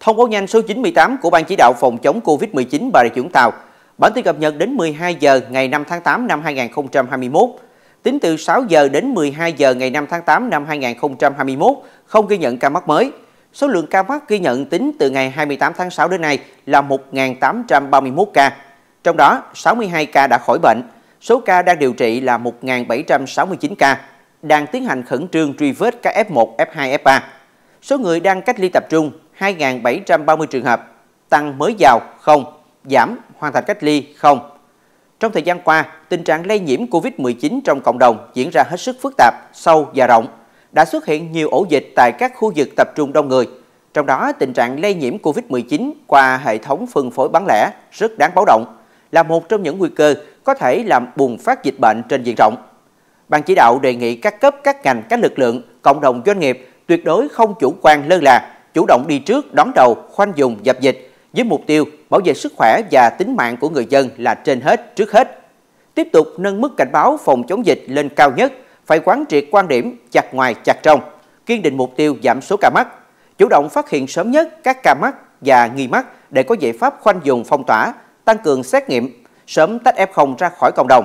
Thông báo nhanh số 98 của Ban chỉ đạo phòng chống Covid-19 Bà Rịa Vũng Tàu. Bản tin cập nhật đến 12 giờ ngày 5 tháng 8 năm 2021. Tính từ 6 giờ đến 12 giờ ngày 5 tháng 8 năm 2021, không ghi nhận ca mắc mới. Số lượng ca mắc ghi nhận tính từ ngày 28 tháng 6 đến nay là 1.831 ca. Trong đó, 62 ca đã khỏi bệnh. Số ca đang điều trị là 1.769 ca. Đang tiến hành khẩn trương truy vết các F1, F2, F3. Số người đang cách ly tập trung 2.730 trường hợp, tăng mới vào không, giảm hoàn thành cách ly không. Trong thời gian qua, tình trạng lây nhiễm COVID-19 trong cộng đồng diễn ra hết sức phức tạp, sâu và rộng. Đã xuất hiện nhiều ổ dịch tại các khu vực tập trung đông người. Trong đó, tình trạng lây nhiễm COVID-19 qua hệ thống phân phối bán lẻ rất đáng báo động, là một trong những nguy cơ có thể làm bùng phát dịch bệnh trên diện rộng. Ban chỉ đạo đề nghị các cấp, các ngành, các lực lượng, cộng đồng doanh nghiệp tuyệt đối không chủ quan lơ là, chủ động đi trước, đón đầu, khoanh vùng, dập dịch với mục tiêu bảo vệ sức khỏe và tính mạng của người dân là trên hết, trước hết. Tiếp tục nâng mức cảnh báo phòng chống dịch lên cao nhất, phải quán triệt quan điểm chặt ngoài chặt trong, kiên định mục tiêu giảm số ca mắc, chủ động phát hiện sớm nhất các ca mắc và nghi mắc để có giải pháp khoanh vùng, phong tỏa, tăng cường xét nghiệm, sớm tách F0 ra khỏi cộng đồng,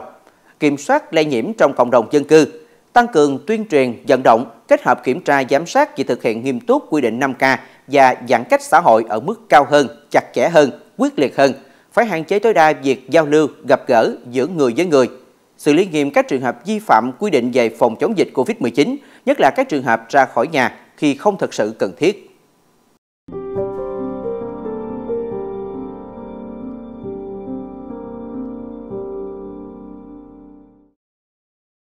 kiểm soát lây nhiễm trong cộng đồng dân cư, tăng cường tuyên truyền, vận động, kết hợp kiểm tra giám sát về thực hiện nghiêm túc quy định 5K và giãn cách xã hội ở mức cao hơn, chặt chẽ hơn, quyết liệt hơn, phải hạn chế tối đa việc giao lưu, gặp gỡ giữa người với người, xử lý nghiêm các trường hợp vi phạm quy định về phòng chống dịch COVID-19, nhất là các trường hợp ra khỏi nhà khi không thật sự cần thiết.